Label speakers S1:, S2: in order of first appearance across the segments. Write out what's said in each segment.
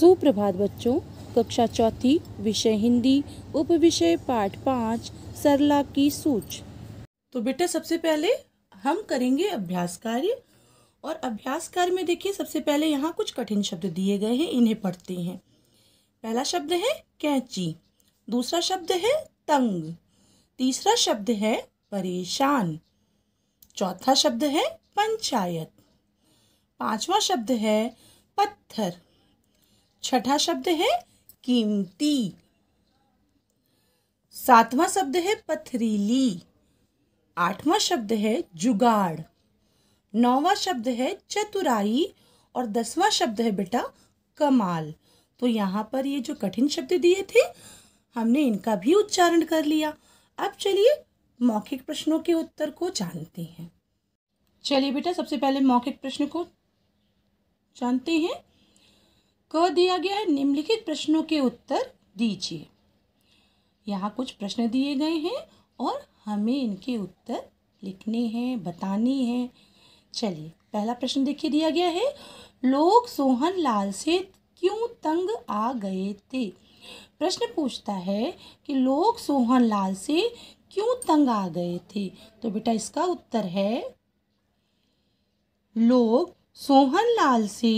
S1: सुप्रभात बच्चों कक्षा चौथी विषय हिंदी उप विषय पाठ पाँच सरला की सूच तो बेटा सबसे पहले हम करेंगे अभ्यास कार्य और अभ्यास कार्य में देखिए सबसे पहले यहाँ कुछ कठिन शब्द दिए गए हैं इन्हें पढ़ते हैं पहला शब्द है कैंची दूसरा शब्द है तंग तीसरा शब्द है परेशान चौथा शब्द है पंचायत पांचवा शब्द है पत्थर छठा शब्द है कीमती सातवां शब्द है पथरीली आठवां शब्द है जुगाड़ नौवां शब्द है चतुराई और दसवां शब्द है बेटा कमाल तो यहाँ पर ये जो कठिन शब्द दिए थे हमने इनका भी उच्चारण कर लिया अब चलिए मौखिक प्रश्नों के उत्तर को जानते हैं चलिए बेटा सबसे पहले मौखिक प्रश्न को जानते हैं क दिया गया है निम्नलिखित प्रश्नों के उत्तर दीजिए यहाँ कुछ प्रश्न दिए गए हैं और हमें इनके उत्तर लिखने हैं बताने हैं चलिए पहला प्रश्न देखिए दिया गया है लोग सोहन लाल से क्यों तंग आ गए थे प्रश्न पूछता है कि लोग सोहन लाल से क्यों तंग आ गए थे तो बेटा इसका उत्तर है लोग सोहन लाल से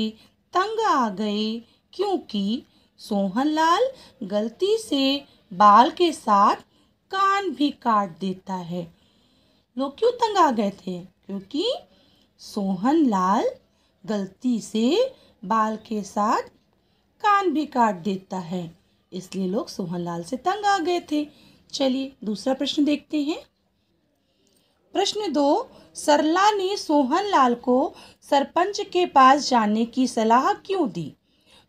S1: तंग आ गए क्योंकि सोहनलाल गलती से बाल के साथ कान भी काट देता है लोग क्यों तंग आ गए थे क्योंकि सोहनलाल गलती से बाल के साथ कान भी काट देता है इसलिए लोग सोहनलाल से तंग आ गए थे चलिए दूसरा प्रश्न देखते हैं प्रश्न दो सरला ने सोहनलाल को सरपंच के पास जाने की सलाह क्यों दी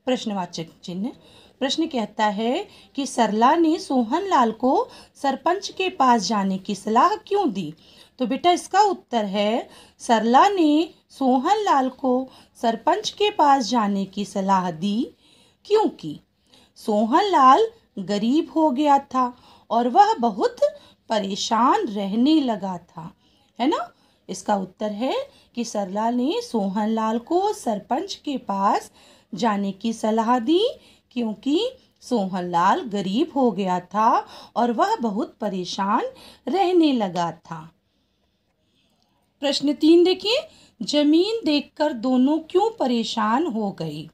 S1: प्रश्नवाचक चिन्ह प्रश्न कहता है कि सरला ने सोहन लाल को सरपंच के पास जाने की सलाह क्यों दी तो बेटा इसका उत्तर है सरला ने सोहन लाल को सरपंच के पास जाने की सलाह दी क्योंकि सोहन लाल गरीब हो गया था और वह बहुत परेशान रहने लगा था है ना इसका उत्तर है कि सरलाल ने सोहन लाल को सरपंच के पास जाने की सलाह दी क्योंकि सोहन लाल गरीब हो गया था और वह बहुत परेशान रहने लगा था प्रश्न तीन देखिए जमीन देखकर दोनों क्यों परेशान हो गए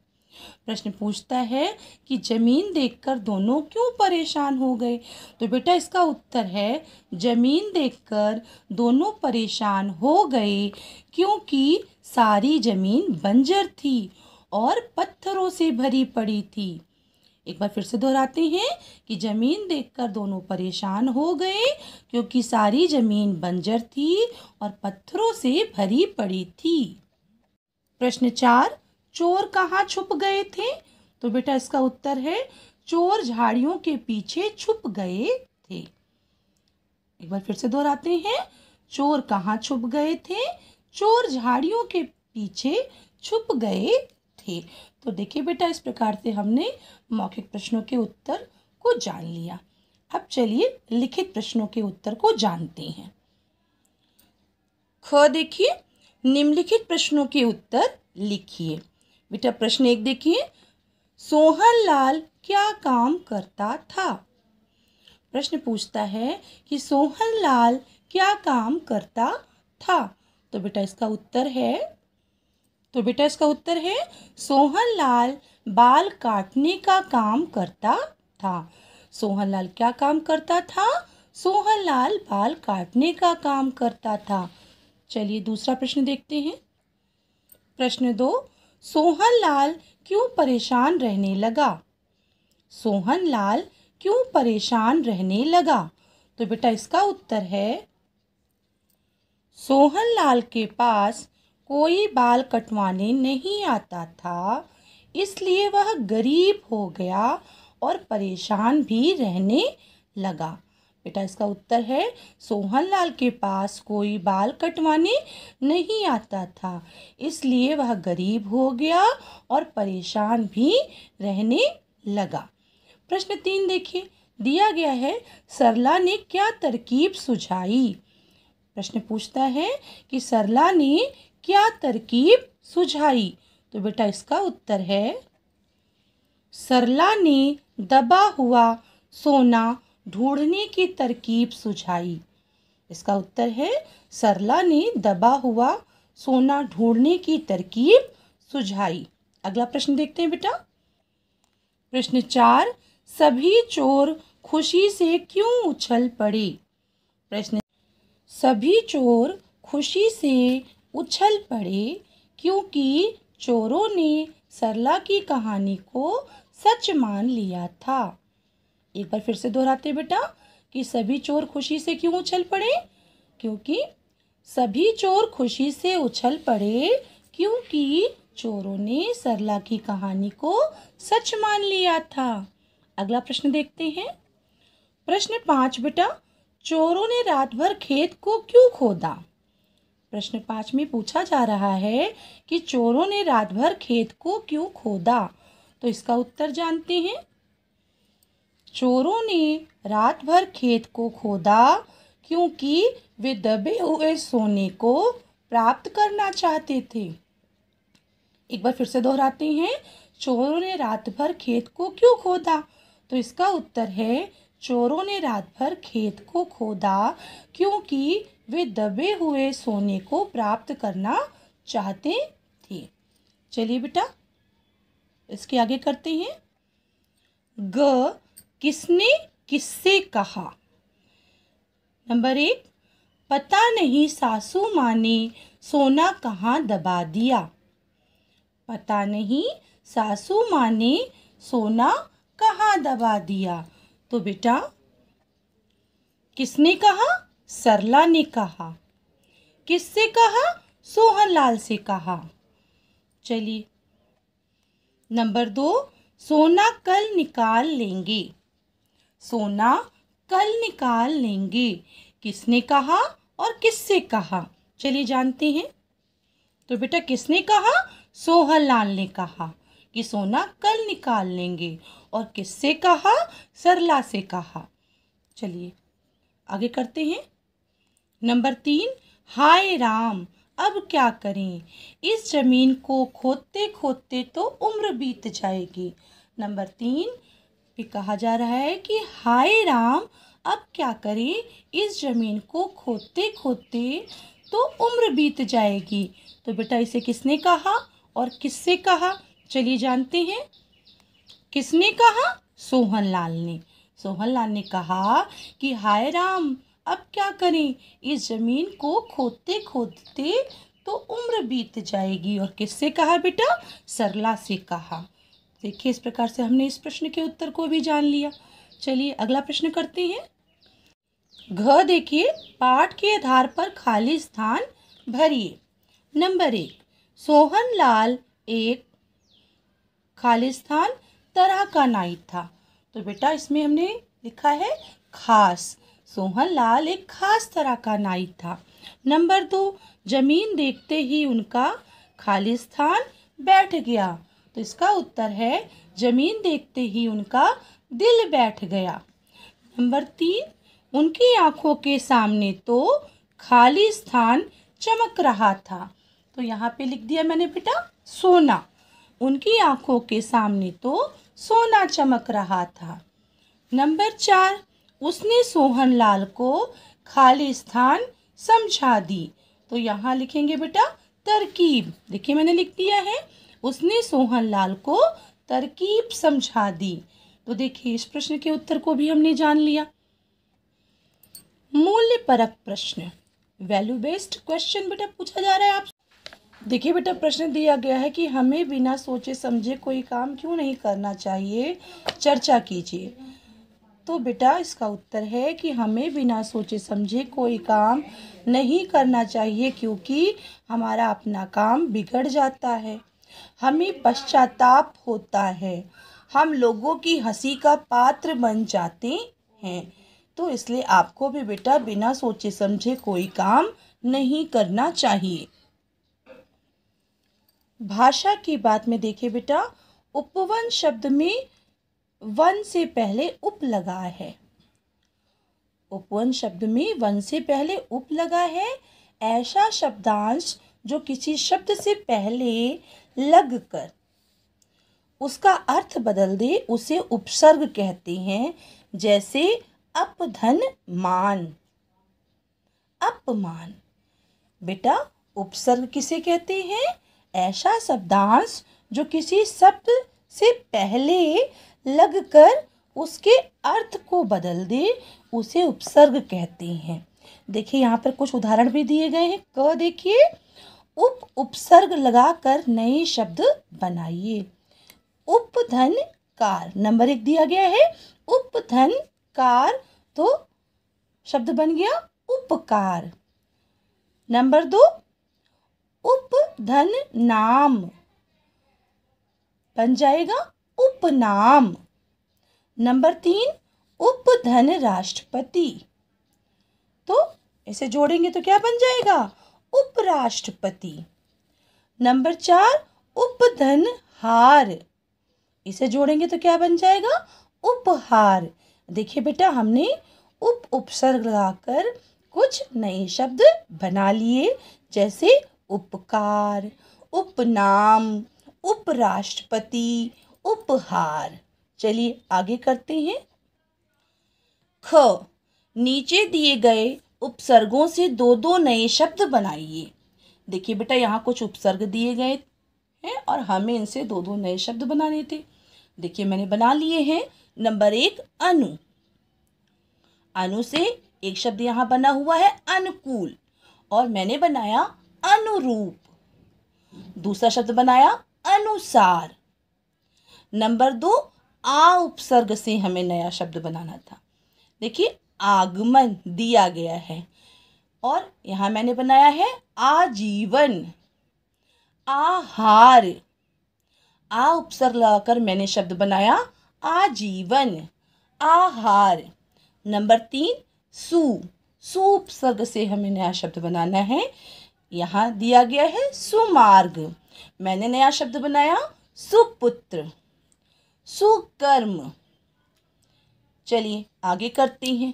S1: प्रश्न पूछता है कि जमीन देखकर दोनों क्यों परेशान हो गए तो बेटा इसका उत्तर है जमीन देखकर दोनों परेशान हो गए क्योंकि सारी जमीन बंजर थी और पत्थरों से भरी पड़ी थी एक बार फिर से दोहराते हैं कि ज़मीन देखकर दोनों परेशान हो गए क्योंकि सारी ज़मीन बंजर थी और पत्थरों से भरी पड़ी थी प्रश्न चार चोर कहाँ छुप गए थे तो बेटा इसका उत्तर है चोर झाड़ियों के पीछे छुप गए थे एक बार फिर से दोहराते हैं चोर कहाँ छुप गए थे चोर झाड़ियों के पीछे छुप गए थे तो देखिए बेटा इस प्रकार से हमने मौखिक प्रश्नों के उत्तर को जान लिया अब चलिए लिखित प्रश्नों के उत्तर को जानते हैं ख देखिए निम्नलिखित प्रश्नों के उत्तर लिखिए बेटा प्रश्न एक देखिए सोहन लाल क्या काम करता था प्रश्न पूछता है कि सोहन लाल क्या काम करता था तो बेटा इसका उत्तर है तो बेटा इसका उत्तर है सोहन लाल बाल काटने का काम करता था सोहन लाल क्या काम करता था सोहन लाल बाल काटने का काम करता था चलिए दूसरा प्रश्न देखते हैं प्रश्न दो सोहन लाल क्यों परेशान रहने लगा सोहन लाल क्यों परेशान रहने लगा तो बेटा इसका उत्तर है सोहन लाल के पास कोई बाल कटवाने नहीं आता था इसलिए वह गरीब हो गया और परेशान भी रहने लगा बेटा इसका उत्तर है सोहनलाल के पास कोई बाल कटवाने नहीं आता था इसलिए वह गरीब हो गया और परेशान भी रहने लगा प्रश्न तीन देखिए दिया गया है सरला ने क्या तरकीब सुझाई प्रश्न पूछता है कि सरला ने क्या तरकीब सुझाई तो बेटा इसका उत्तर है सरला ने दबा हुआ सोना ढूंढने की तरकीब सुझाई इसका उत्तर है सरला ने दबा हुआ सोना ढूंढने की तरकीब सुझाई अगला प्रश्न देखते हैं बेटा प्रश्न चार सभी चोर खुशी से क्यों उछल पड़े प्रश्न सभी चोर खुशी से उछल पड़े क्योंकि चोरों ने सरला की कहानी को सच मान लिया था एक बार फिर से दोहराते बेटा कि सभी चोर खुशी से क्यों उछल पड़े क्योंकि सभी चोर खुशी से उछल पड़े क्योंकि चोरों ने सरला की कहानी को सच मान लिया था अगला प्रश्न देखते हैं प्रश्न पाँच बेटा चोरों ने रात भर खेत को क्यों खोदा प्रश्न पाँच में पूछा जा रहा है कि चोरों ने रात भर खेत को क्यों खोदा तो इसका उत्तर जानते हैं चोरों ने रात भर खेत को खोदा क्योंकि वे दबे हुए सोने को प्राप्त करना चाहते थे एक बार फिर से दोहराते हैं चोरों ने रात भर खेत को क्यों खोदा तो इसका उत्तर है चोरों ने रात भर खेत को खोदा क्योंकि वे दबे हुए सोने को प्राप्त करना चाहते थे चलिए बेटा इसके आगे करते हैं ग किसने किससे कहा नंबर एक पता नहीं सासू माँ ने सोना कहाँ दबा दिया पता नहीं सासू माँ ने सोना कहाँ दबा दिया तो बेटा किसने कहा सरला ने कहा किससे कहा सोहनलाल से कहा चलिए नंबर दो सोना कल निकाल लेंगे सोना कल निकाल लेंगे किसने कहा और किससे कहा चलिए जानते हैं तो बेटा किसने कहा सोहलाल ने कहा कि सोना कल निकाल लेंगे और किससे कहा सरला से कहा चलिए आगे करते हैं नंबर तीन हाय राम अब क्या करें इस जमीन को खोदते खोदते तो उम्र बीत जाएगी नंबर तीन कि कहा जा रहा है कि हाय राम अब क्या करें इस ज़मीन को खोदते खोदते तो उम्र बीत जाएगी तो बेटा इसे किसने कहा और किससे कहा चलिए जानते हैं किसने कहा सोहन लाल ने सोहन लाल ने कहा कि हाय राम अब क्या करें इस ज़मीन को खोदते खोदते तो उम्र बीत जाएगी और किससे कहा बेटा सरला से कहा देखिए इस प्रकार से हमने इस प्रश्न के उत्तर को भी जान लिया चलिए अगला प्रश्न करते हैं घ देखिए पाठ के आधार पर खाली स्थान भरिए नंबर एक सोहन लाल एक खाली स्थान तरह का नाइट था तो बेटा इसमें हमने लिखा है खास सोहन लाल एक खास तरह का नाइट था नंबर दो जमीन देखते ही उनका खाली स्थान बैठ गया तो इसका उत्तर है जमीन देखते ही उनका दिल बैठ गया नंबर तीन उनकी आंखों के सामने तो खाली स्थान चमक रहा था तो यहाँ पे लिख दिया मैंने बेटा सोना उनकी आंखों के सामने तो सोना चमक रहा था नंबर चार उसने सोहन लाल को खाली स्थान समझा दी तो यहाँ लिखेंगे बेटा तरकीब देखिए मैंने लिख दिया है उसने सोहन लाल को तरकीब समझा दी तो देखिए इस प्रश्न के उत्तर को भी हमने जान लिया मूल्य परक प्रश्न वैल्यू बेस्ड क्वेश्चन बेटा पूछा जा रहा है आप देखिए बेटा प्रश्न दिया गया है कि हमें बिना सोचे समझे कोई काम क्यों नहीं करना चाहिए चर्चा कीजिए तो बेटा इसका उत्तर है कि हमें बिना सोचे समझे कोई काम नहीं करना चाहिए क्योंकि हमारा अपना काम बिगड़ जाता है हमें पश्चाताप होता है हम लोगों की हंसी का पात्र बन जाते हैं तो इसलिए आपको भी बेटा बिना सोचे समझे कोई काम नहीं करना चाहिए भाषा की बात में देखे बेटा उपवन शब्द में वन से पहले उप लगा है उपवन शब्द में वन से पहले उप लगा है ऐसा शब्दांश जो किसी शब्द से पहले लग कर उसका अर्थ बदल दे उसे उपसर्ग कहते हैं जैसे अपधन मान अपमान बेटा उपसर्ग किसे कहते हैं ऐसा शब्दांश जो किसी शब्द से पहले लगकर उसके अर्थ को बदल दे उसे उपसर्ग कहते हैं देखिए यहाँ पर कुछ उदाहरण भी दिए गए हैं क देखिए उप उपसर्ग लगाकर नए शब्द बनाइए उपधन कार नंबर एक दिया गया है उपधन कार तो शब्द बन गया उपकार नंबर दो उपधन नाम बन जाएगा उपनाम नंबर तीन उपधन राष्ट्रपति तो इसे जोड़ेंगे तो क्या बन जाएगा उपराष्ट्रपति नंबर चार उपधन हार इसे जोड़ेंगे तो क्या बन जाएगा उपहार देखिए बेटा हमने उप उपसर्ग लगाकर कुछ नए शब्द बना लिए जैसे उपकार उपनाम उपराष्ट्रपति उपहार चलिए आगे करते हैं ख नीचे दिए गए उपसर्गों से दो दो नए शब्द बनाइए देखिए बेटा यहाँ कुछ उपसर्ग दिए गए हैं और हमें इनसे दो दो नए शब्द बनाने थे देखिए मैंने बना लिए हैं नंबर एक अनु अनु से एक शब्द यहाँ बना हुआ है अनुकूल और मैंने बनाया अनुरूप दूसरा शब्द बनाया अनुसार नंबर दो आ उपसर्ग से हमें नया शब्द बनाना था देखिए आगमन दिया गया है और यहाँ मैंने बनाया है आजीवन आहार आ उपसर लगाकर मैंने शब्द बनाया आजीवन आहार नंबर तीन सु सु उपसर्ग से हमें नया शब्द बनाना है यहाँ दिया गया है सुमार्ग मैंने नया शब्द बनाया सुपुत्र सुकर्म चलिए आगे करते हैं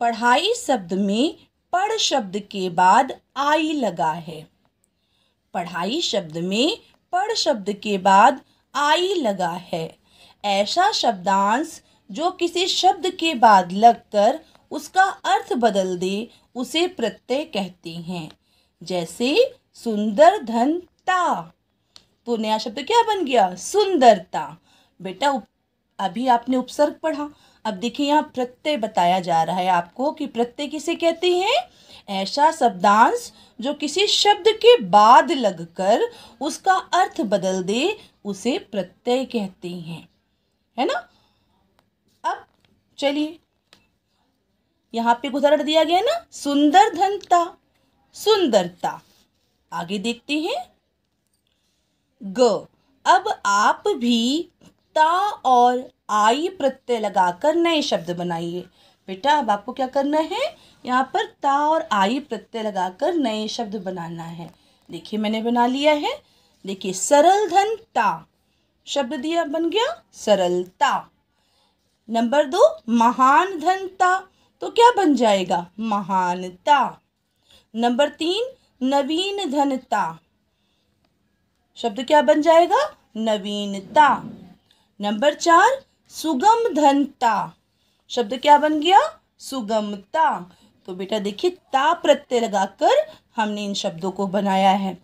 S1: पढ़ाई शब्द में पढ़ शब्द के बाद आई लगा है पढ़ाई शब्द में पढ़ शब्द के बाद आई लगा है ऐसा शब्दांश जो किसी शब्द के बाद लगकर उसका अर्थ बदल दे उसे प्रत्यय कहते हैं जैसे सुंदर धन ता तो नया शब्द क्या बन गया सुंदरता बेटा अभी आपने उपसर्ग पढ़ा अब देखिए यहाँ प्रत्यय बताया जा रहा है आपको कि प्रत्यय किसे कहते हैं ऐसा शब्दांश जो किसी शब्द के बाद लगकर उसका अर्थ बदल दे उसे प्रत्यय कहते हैं है ना अब चलिए यहाँ पे उदाहरण दिया गया ना सुंदर धनता सुंदरता आगे देखते हैं ग अब आप भी ता और आई प्रत्यय लगाकर नए शब्द बनाइए बेटा अब आपको क्या करना है यहाँ पर ता और आई प्रत्यय लगाकर नए शब्द बनाना है देखिए मैंने बना लिया है देखिए सरल धन ता शब्द दिया बन गया सरलता नंबर दो महान धनता तो क्या बन जाएगा महानता नंबर तीन नवीन धनता शब्द क्या बन जाएगा नवीनता नंबर चार सुगम धनता शब्द क्या बन गया सुगमता तो बेटा देखिए ता प्रत्यय लगाकर हमने इन शब्दों को बनाया है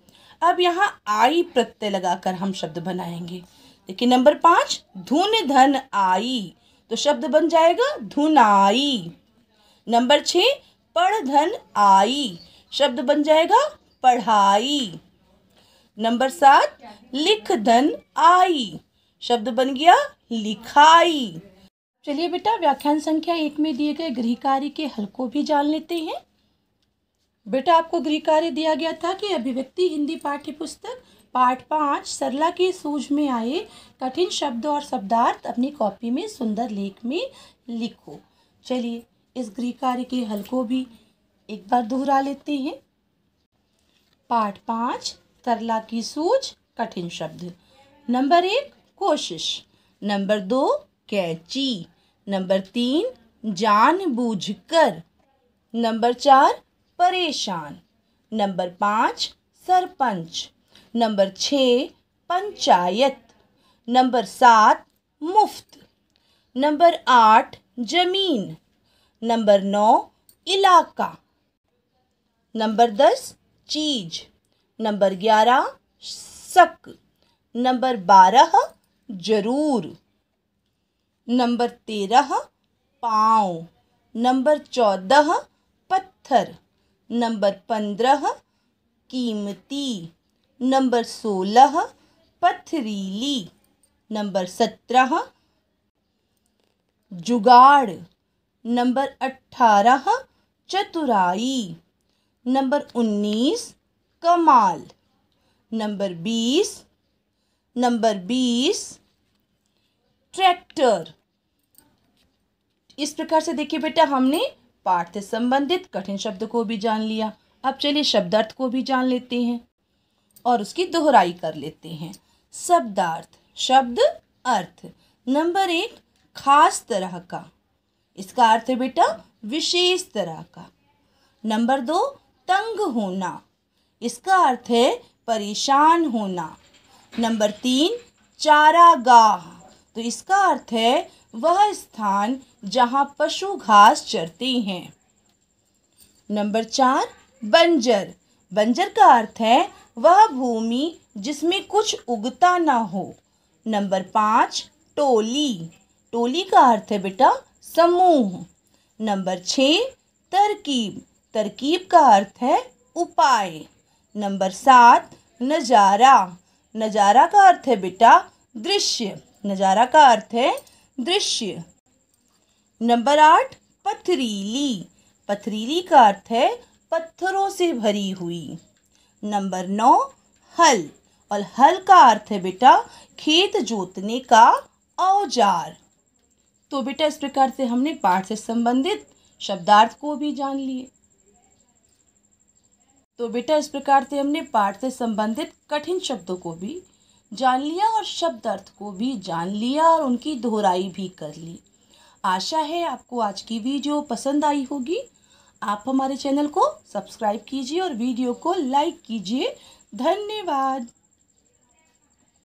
S1: अब यहाँ आई प्रत्यय लगाकर हम शब्द बनाएंगे देखिए नंबर पाँच धुन धन आई तो शब्द बन जाएगा धुनाई नंबर छ पढ़ धन आई शब्द बन जाएगा पढ़ाई नंबर सात लिख धन आई शब्द बन गया लिखाई चलिए बेटा व्याख्यान संख्या एक में दिए गए गृह कार्य के हल को भी जान लेते हैं बेटा आपको गृह कार्य दिया गया था कि अभिव्यक्ति हिंदी पाठ्य पुस्तक पाठ पाँच सरला की सूझ में आए कठिन शब्द और शब्दार्थ अपनी कॉपी में सुंदर लेख में लिखो चलिए इस गृह कार्य के हल को भी एक बार दोहरा लेते हैं पाठ पाँच सरला की सूझ कठिन शब्द नंबर एक कोशिश नंबर दो कैची नंबर तीन जानबूझकर नंबर चार परेशान नंबर पाँच सरपंच नंबर छः पंचायत नंबर सात मुफ्त नंबर आठ जमीन नंबर नौ इलाका नंबर दस चीज नंबर ग्यारह शक नंबर बारह जरूर नंबर तेरह पाँव नंबर चौदह पत्थर नंबर पंद्रह कीमती नंबर सोलह पथरीली नंबर सत्रह जुगाड़ नंबर अठारह चतुराई नंबर उन्नीस कमाल नंबर बीस नंबर बीस ट्रैक्टर इस प्रकार से देखिए बेटा हमने पाठ से संबंधित कठिन शब्द को भी जान लिया अब चलिए शब्दार्थ को भी जान लेते हैं और उसकी दोहराई कर लेते हैं शब्दार्थ शब्द अर्थ नंबर एक खास तरह का इसका अर्थ है बेटा विशेष तरह का नंबर दो तंग होना इसका अर्थ है परेशान होना नंबर तीन चारागाह तो इसका अर्थ है वह स्थान जहाँ पशु घास चरते हैं नंबर चार बंजर बंजर का अर्थ है वह भूमि जिसमें कुछ उगता ना हो नंबर पाँच टोली टोली का अर्थ है बेटा समूह नंबर छः तरकीब तरकीब का अर्थ है उपाय नंबर सात नज़ारा नज़ारा का अर्थ है बेटा दृश्य नज़ारा का अर्थ है दृश्य नंबर आठ पथरीली पथरीली का अर्थ है पत्थरों से भरी हुई नंबर नौ हल और हल का अर्थ है बेटा खेत जोतने का औजार तो बेटा इस प्रकार से हमने पाठ से संबंधित शब्दार्थ को भी जान लिए तो बेटा इस प्रकार से हमने पाठ से संबंधित कठिन शब्दों को भी जान लिया और शब्द अर्थ को भी जान लिया और उनकी दोहराई भी कर ली आशा है आपको आज की वीडियो पसंद आई होगी आप हमारे चैनल को सब्सक्राइब कीजिए और वीडियो को लाइक कीजिए धन्यवाद